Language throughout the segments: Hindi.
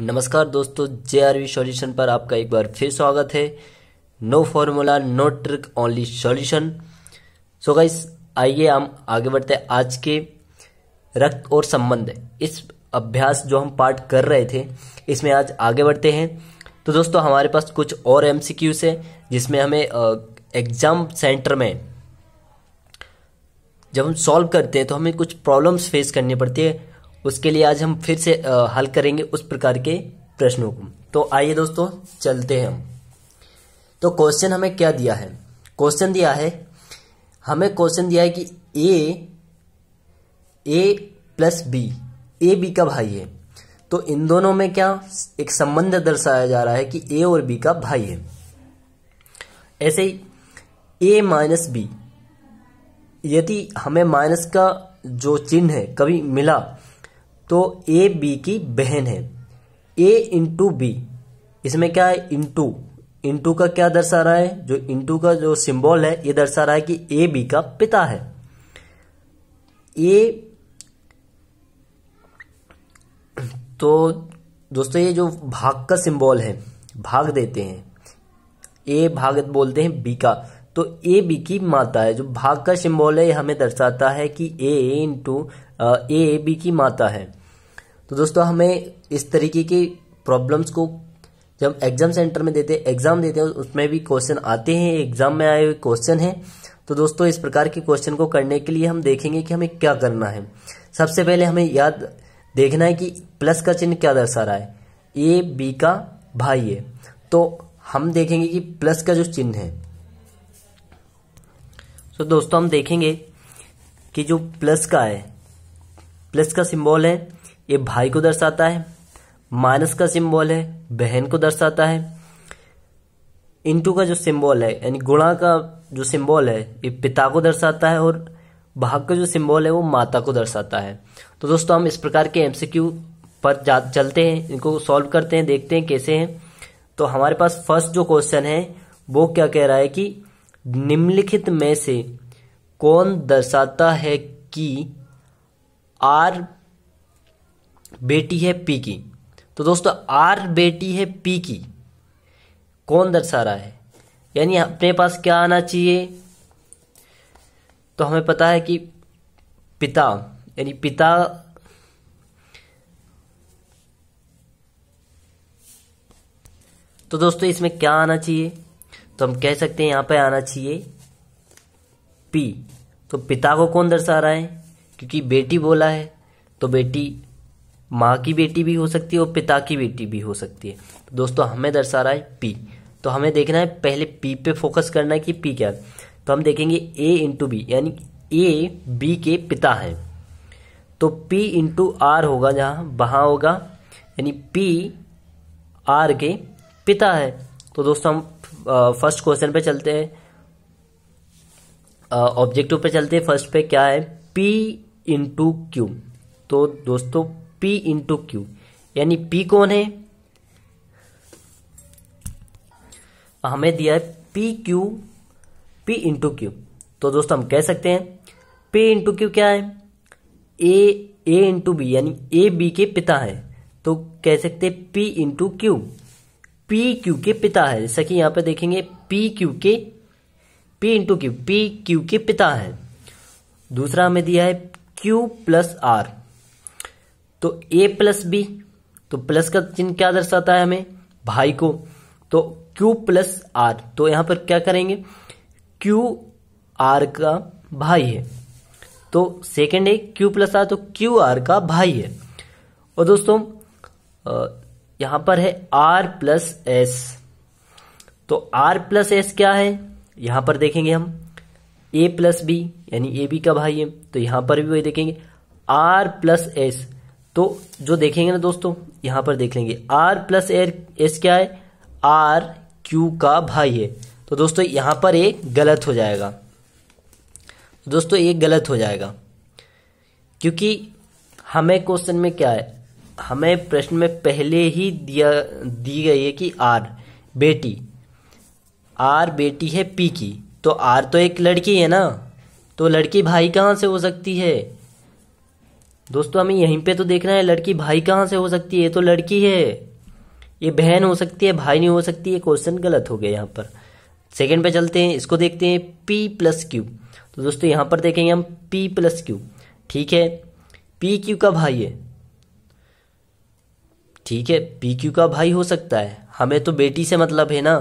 नमस्कार दोस्तों जे आर वी सोल्यूशन पर आपका एक बार फिर स्वागत है no formula no trick only solution so guys आइए हम आगे बढ़ते हैं आज के रक्त और संबंध इस अभ्यास जो हम पार्ट कर रहे थे इसमें आज आगे बढ़ते हैं तो दोस्तों हमारे पास कुछ और एम सी क्यूज है जिसमें हमें एग्जाम सेंटर में जब हम सॉल्व करते हैं तो हमें कुछ प्रॉब्लम्स फेस करनी पड़ती है उसके लिए आज हम फिर से हल करेंगे उस प्रकार के प्रश्नों को तो आइए दोस्तों चलते हैं हम तो क्वेश्चन हमें क्या दिया है क्वेश्चन दिया है हमें क्वेश्चन दिया है कि A A plus B A B का भाई है तो इन दोनों में क्या एक संबंध दर्शाया जा रहा है कि ए और बी का भाई है ऐसे ही ए माइनस बी यदि हमें माइनस का जो चिन्ह है कभी मिला तो ए बी की बहन है ए इंटू बी इसमें क्या है इंटू इंटू का क्या दर्शा रहा है जो इंटू का जो सिंबल है ये दर्शा रहा है कि ए बी का पिता है ए तो दोस्तों ये जो भाग का सिंबल है भाग देते हैं ए भाग बोलते हैं बी का तो ए बी की माता है जो भाग का सिंबल है हमें दर्शाता है कि ए इंटू ए बी की माता है तो दोस्तों हमें इस तरीके की प्रॉब्लम्स को जब एग्जाम सेंटर में देते एग्जाम देते हैं उसमें भी क्वेश्चन आते हैं एग्जाम में आए हुए क्वेश्चन है तो दोस्तों इस प्रकार के क्वेश्चन को करने के लिए हम देखेंगे कि हमें क्या करना है सबसे पहले हमें याद देखना है कि प्लस का चिन्ह क्या दर्शा रहा है ए बी का भाई है तो हम देखेंगे कि प्लस का जो चिन्ह है सो so, दोस्तों हम देखेंगे कि जो प्लस का है प्लस का सिंबल है ये भाई को दर्शाता है माइनस का सिंबल है बहन को दर्शाता है इंटू का जो सिंबल है यानी गुणा का जो सिंबल है ये पिता को दर्शाता है और भाग का जो सिंबल है वो माता को दर्शाता है तो दोस्तों हम इस प्रकार के एमसीक्यू पर जा चलते हैं इनको सॉल्व करते हैं देखते हैं कैसे हैं तो हमारे पास फर्स्ट जो क्वेश्चन है वो क्या कह रहा है कि निम्नलिखित में से कौन दर्शाता है कि आर बेटी है पी की तो दोस्तों आर बेटी है पी की कौन दर्शा रहा है यानी अपने पास क्या आना चाहिए तो हमें पता है कि पिता यानी पिता तो दोस्तों इसमें क्या आना चाहिए तो हम कह सकते हैं यहां पे आना चाहिए पी तो पिता को कौन दर्शा रहा है क्योंकि बेटी बोला है तो बेटी माँ की बेटी भी हो सकती है और पिता की बेटी भी हो सकती है तो दोस्तों हमें दर्शा रहा है पी तो हमें देखना है पहले पी पे फोकस करना है कि पी क्या है तो हम देखेंगे ए इंटू बी यानी ए बी के पिता है तो पी इंटू आर होगा जहाँ वहाँ होगा यानी पी आर के पिता है तो दोस्तों हम फर्स्ट क्वेश्चन पे चलते हैं ऑब्जेक्टिव पे चलते हैं फर्स्ट पे क्या है पी इंटू क्यू तो दोस्तों पी इंटू क्यू यानी पी कौन है हमें दिया है P Q P into Q तो दोस्तों हम कह सकते हैं पी इंटू क्यू क्या है ए ए इंटू बी यानी ए बी के पिता है तो कह सकते हैं P into Q P Q के पिता है जैसा कि यहाँ पे देखेंगे पी क्यू के P into Q P Q के पिता है दूसरा हमें दिया है क्यू प्लस आर तो ए प्लस बी तो प्लस का चिन्ह क्या दर्शाता है हमें भाई को तो क्यू प्लस आर तो यहां पर क्या करेंगे क्यू आर का भाई है तो सेकेंड है क्यू प्लस आर तो क्यू आर का भाई है और दोस्तों यहां पर है आर प्लस एस तो आर प्लस एस क्या है यहां पर देखेंगे हम ए प्लस बी यानी ए बी का भाई है तो यहां पर भी वही देखेंगे आर प्लस एस तो जो देखेंगे ना दोस्तों यहां पर देख लेंगे आर प्लस एर एस क्या है आर क्यू का भाई है तो दोस्तों यहां पर एक गलत हो जाएगा दोस्तों एक गलत हो जाएगा क्योंकि हमें क्वेश्चन में क्या है हमें प्रश्न में पहले ही दिया दी गई है कि आर बेटी आर बेटी है पी की तो आर तो एक लड़की है ना तो लड़की भाई कहाँ से हो सकती है दोस्तों हमें यहीं पे तो देखना है लड़की भाई कहाँ से हो सकती है ये तो लड़की है ये बहन हो सकती है भाई नहीं हो सकती ये क्वेश्चन गलत हो गया यहाँ पर सेकंड पे चलते हैं इसको देखते हैं पी प्लस क्यू तो दोस्तों यहाँ पर देखेंगे हम पी प्लस क्यू ठीक है पी क्यू का भाई है ठीक है पी क्यू का भाई हो सकता है हमें तो बेटी से मतलब है ना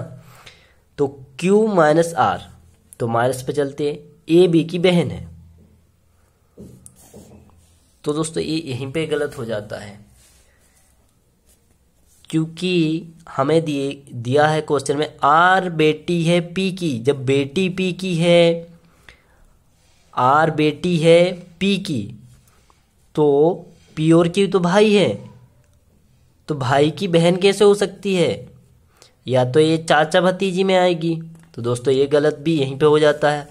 तो क्यू माइनस आर तो माइनस पे चलते हैं ए बी की बहन है तो दोस्तों ये यहीं पे गलत हो जाता है क्योंकि हमें दिए दिया है क्वेश्चन में आर बेटी है पी की जब बेटी पी की है आर बेटी है पी की तो पी और क्यू तो भाई है तो भाई की बहन कैसे हो सकती है या तो ये चाचा भतीजी में आएगी तो दोस्तों ये गलत भी यहीं पे हो जाता है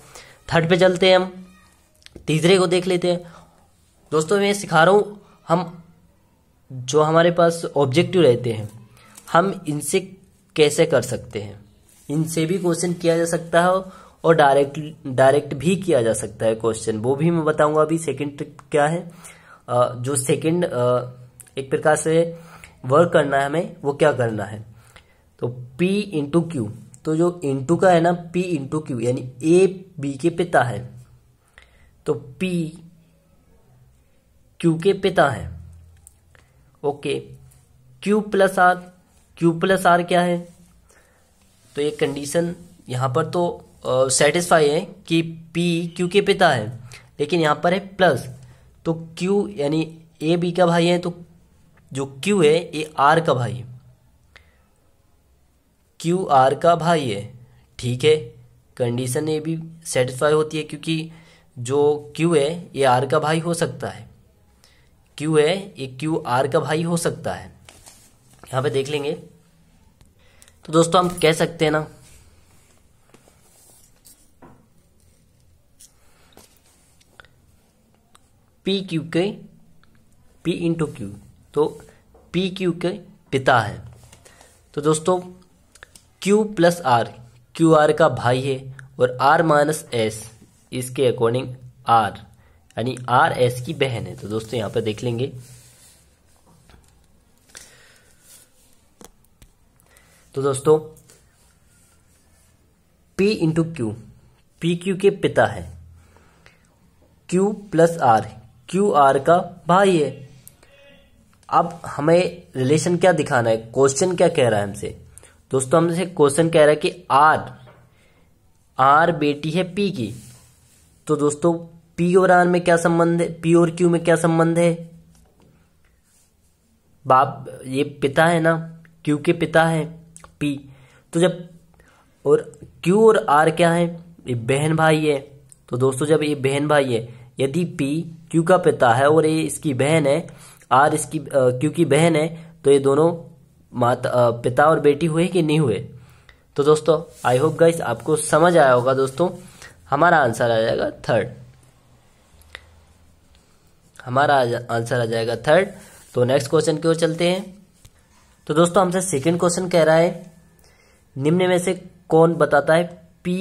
थर्ड पे चलते हैं हम तीसरे को देख लेते हैं दोस्तों मैं सिखा रहा हूँ हम जो हमारे पास ऑब्जेक्टिव रहते हैं हम इनसे कैसे कर सकते हैं इनसे भी क्वेश्चन किया जा सकता है और डायरेक्ट डायरेक्ट भी किया जा सकता है क्वेश्चन वो भी मैं बताऊंगा अभी सेकंड ट्रिक क्या है जो सेकंड एक प्रकार से वर्क करना है हमें वो क्या करना है तो P इंटू क्यू तो जो इंटू का है ना P इंटू क्यू यानी ए बी के पिता है तो P क्यू के पिता है okay Q plus R Q plus R क्या है तो ये कंडीशन यहां पर तो सेटिस्फाई है कि P क्यू के पिता है लेकिन यहां पर है प्लस तो Q यानी ए बी का भाई है तो जो क्यू है ये आर का भाई क्यू आर का भाई है ठीक है कंडीशन ये भी सेटिस्फाई होती है क्योंकि जो क्यू है ये आर का भाई हो सकता है क्यू है ये क्यू आर का भाई हो सकता है यहाँ पे देख लेंगे तो दोस्तों हम कह सकते हैं ना पी क्यू के पी इंटू क्यू तो पी क्यू के पिता है तो दोस्तों Q plus R Q R का भाई है और आर माइनस एस इसके अकॉर्डिंग आर यानी आर एस की बहन है तो दोस्तों यहां पर देख लेंगे तो दोस्तों P into Q P Q के पिता है Q plus R Q R का भाई है अब हमें रिलेशन क्या दिखाना है क्वेश्चन क्या कह रहा है हमसे दोस्तों हमसे क्वेश्चन कह रहा है कि आर आर बेटी है पी की तो दोस्तों पी और आर में क्या संबंध है पी और क्यू में क्या संबंध है बाप ये पिता है ना क्यू के पिता है पी तो जब और क्यू और आर क्या है ये बहन भाई है तो दोस्तों जब ये बहन भाई है यदि पी क्यू का पिता है और ये इसकी बहन है आर इसकी क्योंकि बहन है तो ये दोनों माता पिता और बेटी हुए कि नहीं हुए तो दोस्तों आई होप गाइस आपको समझ आया होगा दोस्तों हमारा आंसर आ जाएगा थर्ड हमारा आंसर आ जाएगा थर्ड तो नेक्स्ट क्वेश्चन की ओर चलते हैं तो दोस्तों हमसे सेकंड क्वेश्चन कह रहा है निम्न में से कौन बताता है पी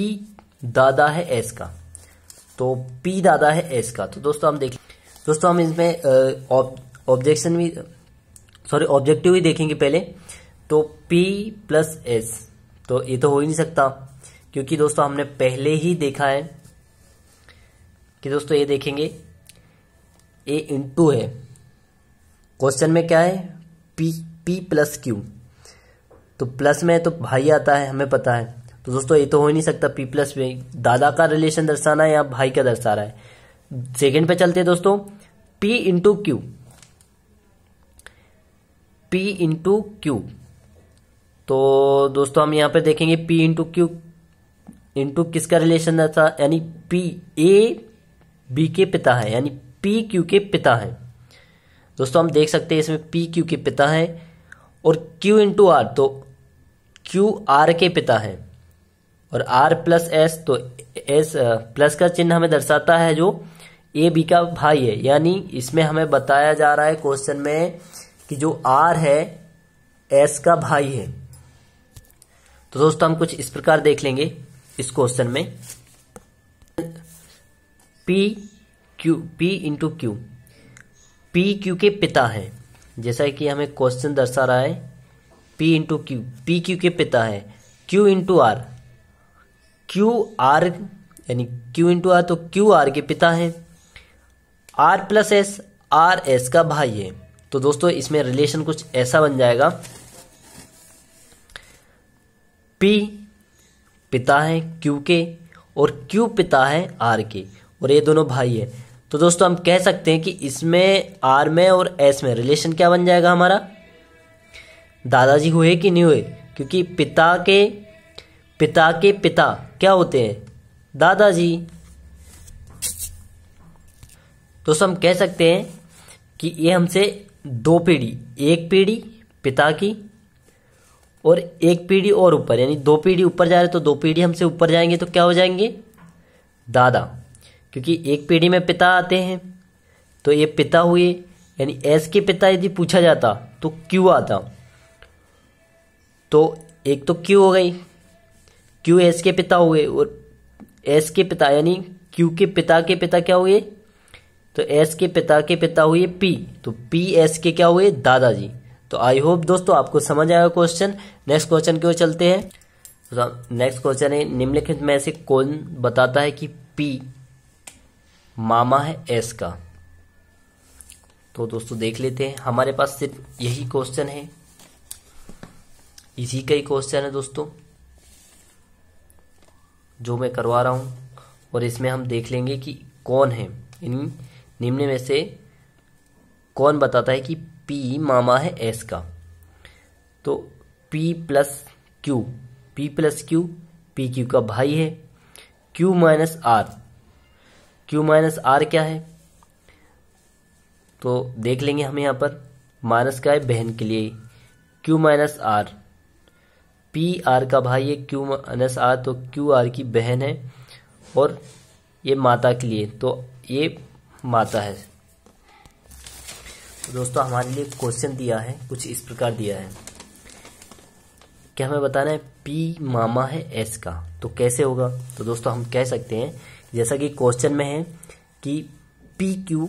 दादा है एस का तो पी दादा है एस का तो दोस्तों हम देख दोस्तों हम इसमें ऑब्जेक्शन भी सॉरी ऑब्जेक्टिव ही देखेंगे पहले तो P प्लस एस तो ये तो हो ही नहीं सकता क्योंकि दोस्तों हमने पहले ही देखा है कि दोस्तों ये देखेंगे ए इंटू है क्वेश्चन में क्या है पी पी प्लस क्यू तो प्लस में तो भाई आता है हमें पता है तो दोस्तों ये तो हो ही नहीं सकता पी प्लस में दादा का रिलेशन दर्शाना है या भाई का दर्शा रहा है सेकेंड पे चलते हैं दोस्तों P into Q P into Q तो दोस्तों हम यहां पे देखेंगे पी इंटू क्यू इंटू किसका रिलेशन था यानी पी ए बी के पिता है यानी पी क्यू के पिता है दोस्तों हम देख सकते हैं इसमें पी क्यू के पिता है और क्यू इंटू आर तो क्यू आर के पिता है और आर प्लस एस तो एस प्लस का चिन्ह हमें दर्शाता है जो ए बी का भाई है यानी इसमें हमें बताया जा रहा है क्वेश्चन में कि जो आर है एस का भाई है तो दोस्तों हम कुछ इस प्रकार देख लेंगे इस क्वेश्चन में P Q P into Q P Q के पिता है जैसा कि हमें क्वेश्चन दर्शा रहा है P into Q P Q के पिता है Q into R Q R यानी क्यू इंटू आर तो क्यू आर के पिता है R plus S R S का भाई है तो दोस्तों इसमें रिलेशन कुछ ऐसा बन जाएगा पी पिता है क्यू के और क्यू पिता है आर के और ये दोनों भाई है तो दोस्तों हम कह सकते हैं कि इसमें आर में और एस में रिलेशन क्या बन जाएगा हमारा दादाजी हुए कि नहीं हुए क्योंकि पिता के पिता के पिता क्या होते हैं दादाजी दोस्तों हम कह सकते हैं कि ये हमसे दो पीढ़ी एक पीढ़ी पिता की और एक पीढ़ी और ऊपर यानी दो पीढ़ी ऊपर जा रहे तो दो पीढ़ी हमसे ऊपर जाएंगे तो क्या हो जाएंगे दादा क्योंकि एक पीढ़ी में पिता आते हैं तो ये पिता हुए यानी एस के पिता यदि पूछा जाता तो क्यू आता तो एक तो क्यू हो गई क्यू एस के पिता हुए और एस के पिता यानी क्यू के पिता के पिता क्या हुए तो एस के पिता के पिता हुए पी तो पी एस के क्या हुए दादाजी तो आई होप दोस्तों आपको समझ आया क्वेश्चन नेक्स्ट क्वेश्चन की ओर चलते हैं नेक्स्ट तो क्वेश्चन है निम्नलिखित में से कौन बताता है कि पी मामा है एस का तो दोस्तों देख लेते हैं हमारे पास सिर्फ यही क्वेश्चन है इसी का ही क्वेश्चन है दोस्तों जो मैं करवा रहा हूं और इसमें हम देख लेंगे कि कौन है यानी निम्न में से कौन बताता है कि पी मामा है एस का तो P plus Q P plus Q P Q का भाई है Q minus R Q minus R क्या है तो देख लेंगे हम यहाँ पर माइनस का है बहन के लिए Q minus R P R का भाई है क्यू माइनस आर तो क्यू आर की बहन है और ये माता के लिए तो ये माता है तो दोस्तों हमारे लिए क्वेश्चन दिया है कुछ इस प्रकार दिया है क्या हमें बताना है पी मामा है एस का तो कैसे होगा तो दोस्तों हम कह सकते हैं जैसा कि क्वेश्चन में है कि पी क्यू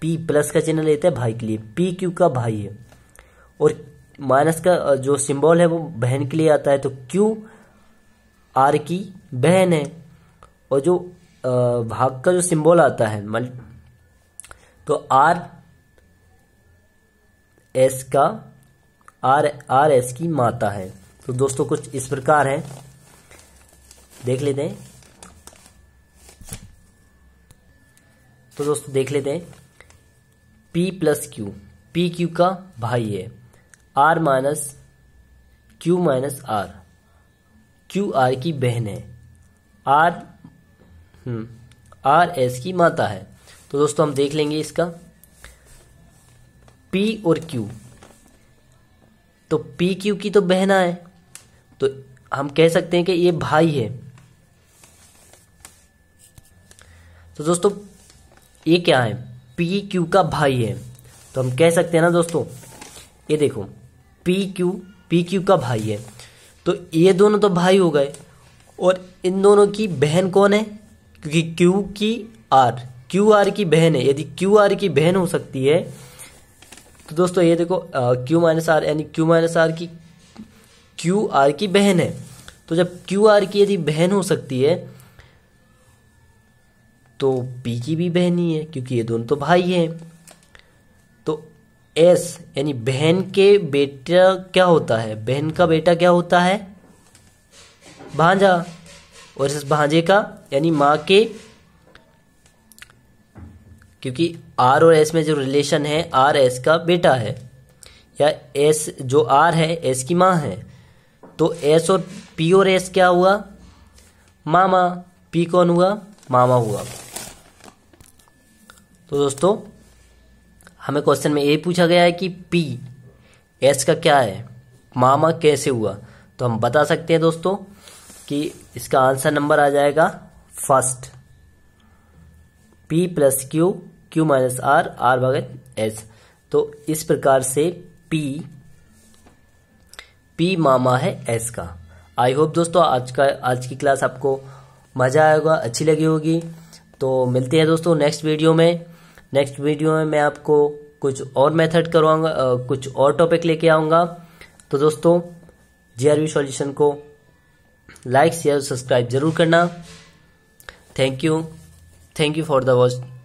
पी प्लस का चिन्ह लेते हैं भाई के लिए पी क्यू का भाई है और माइनस का जो सिंबल है वो बहन के लिए आता है तो क्यू आर की बहन है और जो भाग का जो सिंबल आता है तो आर एस का आर आर एस की माता है तो दोस्तों कुछ इस प्रकार है देख लेते हैं तो दोस्तों देख लेते हैं P plus Q P Q का भाई है R minus Q minus R Q R की बहन है आर हम्म, आर एस की माता है तो दोस्तों हम देख लेंगे इसका पी और क्यू तो पी क्यू की तो बहना है तो हम कह सकते हैं कि ये भाई है तो दोस्तों ये क्या है पी क्यू का भाई है तो हम कह सकते हैं ना दोस्तों ये देखो पी क्यू पी क्यू का भाई है तो ये दोनों तो भाई हो गए और इन दोनों की बहन कौन है क्योंकि क्यू की आर क्यू आर की बहन है यदि क्यू आर की बहन हो सकती है तो दोस्तों ये देखो क्यू माइनस आर यानी क्यू माइनस आर की क्यू आर की बहन है तो जब क्यू आर की यदि बहन हो सकती है तो पी की भी बहन ही है क्योंकि ये दोनों तो भाई हैं तो एस यानी बहन के बेटा क्या होता है बहन का बेटा क्या होता है भांजा और इस भांजे का यानी माँ के क्योंकि आर और एस में जो रिलेशन है आर एस का बेटा है या एस जो आर है एस की माँ है तो एस और पी और एस क्या हुआ मामा पी कौन हुआ मामा हुआ तो दोस्तों हमें क्वेश्चन में ये पूछा गया है कि पी एस का क्या है मामा कैसे हुआ तो हम बता सकते हैं दोस्तों कि इसका आंसर नंबर आ जाएगा first P plus Q Q minus R R भागत एस तो इस प्रकार से पी पी मामा है एस का आई होप दोस्तों आज का आज की क्लास आपको मज़ा आया होगा अच्छी लगी होगी तो मिलते हैं दोस्तों नेक्स्ट वीडियो में नेक्स्ट वीडियो में मैं आपको कुछ और मेथड करवाऊंगा कुछ और टॉपिक लेके आऊँगा तो दोस्तों जीआरवी आर सॉल्यूशन को लाइक शेयर सब्सक्राइब जरूर करना thank you thank you for the watch